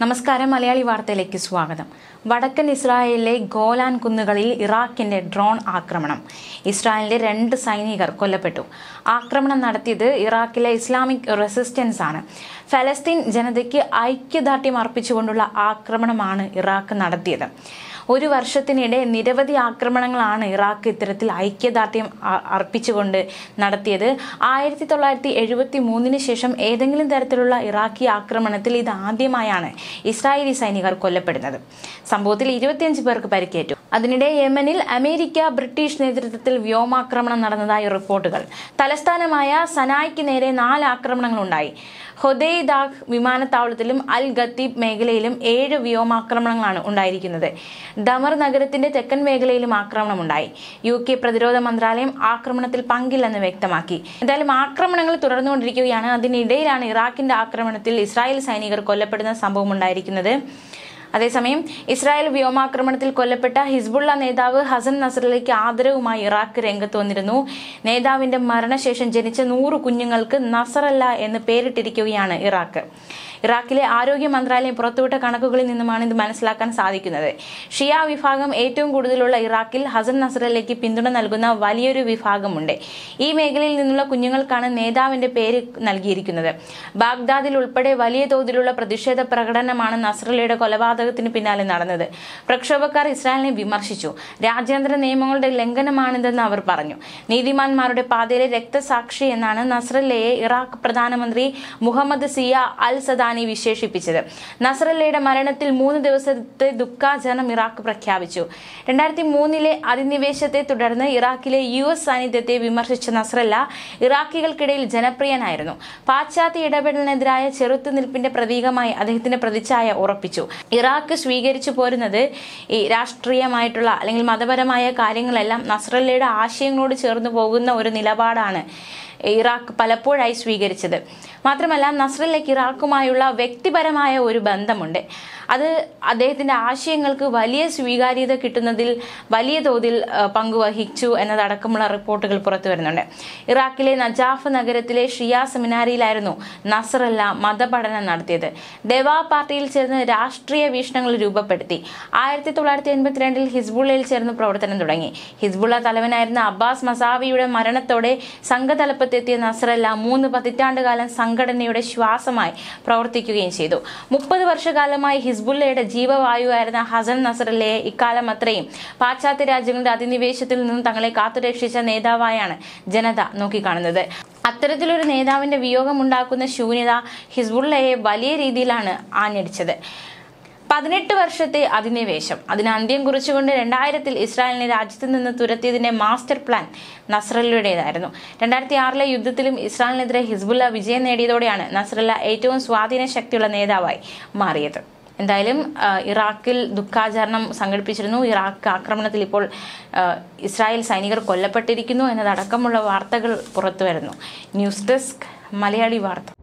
നമസ്കാരം മലയാളി വാർത്തയിലേക്ക് സ്വാഗതം വടക്കൻ ഇസ്രായേലിലെ ഗോലാൻ കുന്നുകളിൽ ഇറാഖിന്റെ ഡ്രോൺ ആക്രമണം ഇസ്രായേലിന്റെ രണ്ട് സൈനികർ കൊല്ലപ്പെട്ടു ആക്രമണം നടത്തിയത് ഇറാഖിലെ ഇസ്ലാമിക് റെസിസ്റ്റൻസ് ആണ് ഫലസ്തീൻ ജനതയ്ക്ക് ഐക്യദാർഢ്യം അർപ്പിച്ചുകൊണ്ടുള്ള ആക്രമണമാണ് ഇറാഖ് നടത്തിയത് ഒരു വർഷത്തിനിടെ നിരവധി ആക്രമണങ്ങളാണ് ഇറാഖ് ഇത്തരത്തിൽ ഐക്യദാർഢ്യം അർപ്പിച്ചുകൊണ്ട് നടത്തിയത് ആയിരത്തി തൊള്ളായിരത്തി എഴുപത്തി മൂന്നിന് ശേഷം ഏതെങ്കിലും തരത്തിലുള്ള ഇറാഖി ആക്രമണത്തിൽ ഇത് ആദ്യമായാണ് ഇസ്രായേലി സൈനികർ കൊല്ലപ്പെടുന്നത് സംഭവത്തിൽ ഇരുപത്തിയഞ്ച് പേർക്ക് പരിക്കേറ്റു അതിനിടെ യമനിൽ അമേരിക്ക ബ്രിട്ടീഷ് നേതൃത്വത്തിൽ വ്യോമാക്രമണം നടന്നതായി റിപ്പോർട്ടുകൾ തലസ്ഥാനമായ സനായ്ക്ക് നേരെ നാല് ആക്രമണങ്ങൾ ഉണ്ടായി ഹൊദെയ്ദാഗ് വിമാനത്താവളത്തിലും അൽ ഗത്തീബ് മേഖലയിലും ഏഴ് വ്യോമാക്രമണങ്ങളാണ് ഉണ്ടായിരിക്കുന്നത് ദമർ നഗരത്തിന്റെ തെക്കൻ മേഖലയിലും ആക്രമണം ഉണ്ടായി യു കെ പ്രതിരോധ മന്ത്രാലയം ആക്രമണത്തിൽ പങ്കില്ലെന്ന് വ്യക്തമാക്കി എന്തായാലും ആക്രമണങ്ങൾ തുടർന്നുകൊണ്ടിരിക്കുകയാണ് അതിനിടയിലാണ് ഇറാഖിന്റെ ആക്രമണത്തിൽ ഇസ്രായേൽ സൈനികർ കൊല്ലപ്പെടുന്ന സംഭവം ഉണ്ടായിരിക്കുന്നത് അതേസമയം ഇസ്രായേൽ വ്യോമാക്രമണത്തിൽ കൊല്ലപ്പെട്ട ഹിസ്ബുള്ള നേതാവ് ഹസൻ നസറിലേക്ക് ആദരവുമായി ഇറാഖ് രംഗത്ത് വന്നിരുന്നു നേതാവിന്റെ മരണശേഷം ജനിച്ച നൂറ് കുഞ്ഞുങ്ങൾക്ക് നസറല്ല എന്ന് പേരിട്ടിരിക്കുകയാണ് ഇറാഖ് ഇറാഖിലെ ആരോഗ്യ മന്ത്രാലയം പുറത്തുവിട്ട കണക്കുകളിൽ നിന്നുമാണ് ഇത് മനസ്സിലാക്കാൻ സാധിക്കുന്നത് ഷിയ വിഭാഗം ഏറ്റവും കൂടുതലുള്ള ഇറാഖിൽ ഹസൻ നസറലേക്ക് പിന്തുണ നൽകുന്ന വലിയൊരു വിഭാഗമുണ്ട് ഈ മേഖലയിൽ നിന്നുള്ള കുഞ്ഞുങ്ങൾക്കാണ് നേതാവിന്റെ പേര് നൽകിയിരിക്കുന്നത് ബാഗ്ദാദിൽ ഉൾപ്പെടെ വലിയ തോതിലുള്ള പ്രതിഷേധ പ്രകടനമാണ് നസ്രലയുടെ കൊലപാതകത്തിന് പിന്നാലെ നടന്നത് പ്രക്ഷോഭക്കാർ ഇസ്രായേലിനെ വിമർശിച്ചു രാജ്യാന്തര നിയമങ്ങളുടെ ലംഘനമാണിതെന്ന് അവർ പറഞ്ഞു നീതിമാന്മാരുടെ പാതയിലെ രക്തസാക്ഷി എന്നാണ് നസ്രല്ലയെ ഇറാഖ് പ്രധാനമന്ത്രി മുഹമ്മദ് സിയ അൽ സദാ സിസ്താനി വിശേഷിപ്പിച്ചത് നസറല്ലയുടെ മരണത്തിൽ മൂന്ന് ദിവസത്തെ ദുഃഖാചരണം ഇറാഖ് പ്രഖ്യാപിച്ചു രണ്ടായിരത്തി മൂന്നിലെ അധിനിവേശത്തെ തുടർന്ന് ഇറാഖിലെ യു എസ് സാന്നിധ്യത്തെ വിമർശിച്ച നസറല്ല ഇറാഖികൾക്കിടയിൽ ജനപ്രിയനായിരുന്നു പാശ്ചാത്യ ഇടപെടലിനെതിരായ ചെറുത്തുനിൽപ്പിന്റെ പ്രതീകമായി അദ്ദേഹത്തിന്റെ പ്രതിച്ഛായ ഉറപ്പിച്ചു ഇറാഖ് സ്വീകരിച്ചു പോരുന്നത് ഈ രാഷ്ട്രീയമായിട്ടുള്ള അല്ലെങ്കിൽ മതപരമായ കാര്യങ്ങളെല്ലാം നസറല്ലയുടെ ആശയങ്ങളോട് ചേർന്നു പോകുന്ന ഒരു നിലപാടാണ് ഇറാഖ് പലപ്പോഴായി സ്വീകരിച്ചത് മാത്രമല്ല നസ്രല്ലയ്ക്ക് ഇറാഖുമായുള്ള വ്യക്തിപരമായ ഒരു ബന്ധമുണ്ട് അത് അദ്ദേഹത്തിന്റെ ആശയങ്ങൾക്ക് വലിയ സ്വീകാര്യത കിട്ടുന്നതിൽ വലിയ തോതിൽ പങ്കുവഹിച്ചു എന്നതടക്കമുള്ള റിപ്പോർട്ടുകൾ പുറത്തു വരുന്നുണ്ട് ഇറാഖിലെ നജാഫ് നഗരത്തിലെ ഷിയ സെമിനാരിയിലായിരുന്നു നസറല്ല മതപഠനം നടത്തിയത് ദവാ പാർട്ടിയിൽ ചേർന്ന് രാഷ്ട്രീയ വീക്ഷണങ്ങൾ രൂപപ്പെടുത്തി ആയിരത്തി തൊള്ളായിരത്തി എൺപത്തിരണ്ടിൽ ഹിസ്ബുള്ളയിൽ ചേർന്ന് പ്രവർത്തനം തുടങ്ങി ഹിസ്ബുള്ള തലവനായിരുന്ന അബ്ബാസ് മസാവിയുടെ മരണത്തോടെ സംഘതലപ്പ രംഗത്തെത്തിയ നസ്രല്ല മൂന്ന് പതിറ്റാണ്ടുകാലം സംഘടനയുടെ ശ്വാസമായി പ്രവർത്തിക്കുകയും ചെയ്തു മുപ്പത് വർഷകാലമായി ഹിസ്ബുല്ലയുടെ ആയിരുന്ന ഹസൻ നസ്രല്ലയെ ഇക്കാലം അത്രയും പാശ്ചാത്യ രാജ്യങ്ങളുടെ അധിനിവേശത്തിൽ നിന്നും തങ്ങളെ കാത്തുരക്ഷിച്ച നേതാവായാണ് ജനത നോക്കിക്കാണുന്നത് അത്തരത്തിലൊരു നേതാവിന്റെ വിയോഗമുണ്ടാക്കുന്ന ശൂന്യത ഹിസ്ബുള്ളയെ വലിയ രീതിയിലാണ് ആഞ്ഞടിച്ചത് പതിനെട്ട് വർഷത്തെ അധിനിവേശം അതിന് അന്ത്യം കുറിച്ചുകൊണ്ട് രണ്ടായിരത്തിൽ ഇസ്രായേലിനെ രാജ്യത്ത് നിന്ന് തുരത്തിയതിന്റെ മാസ്റ്റർ പ്ലാൻ നസ്രല്ലയുടേതായിരുന്നു രണ്ടായിരത്തി ആറിലെ യുദ്ധത്തിലും ഇസ്രായേലിനെതിരെ ഹിസ്ബുല്ല വിജയം നേടിയതോടെയാണ് നസ്രല്ല ഏറ്റവും സ്വാധീന ശക്തിയുള്ള നേതാവായി മാറിയത് എന്തായാലും ഇറാഖിൽ ദുഃഖാചരണം സംഘടിപ്പിച്ചിരുന്നു ഇറാഖ് ആക്രമണത്തിൽ ഇപ്പോൾ ഇസ്രായേൽ സൈനികർ കൊല്ലപ്പെട്ടിരിക്കുന്നു എന്നതടക്കമുള്ള വാർത്തകൾ പുറത്തുവരുന്നു ന്യൂസ് ഡെസ്ക് മലയാളി വാർത്ത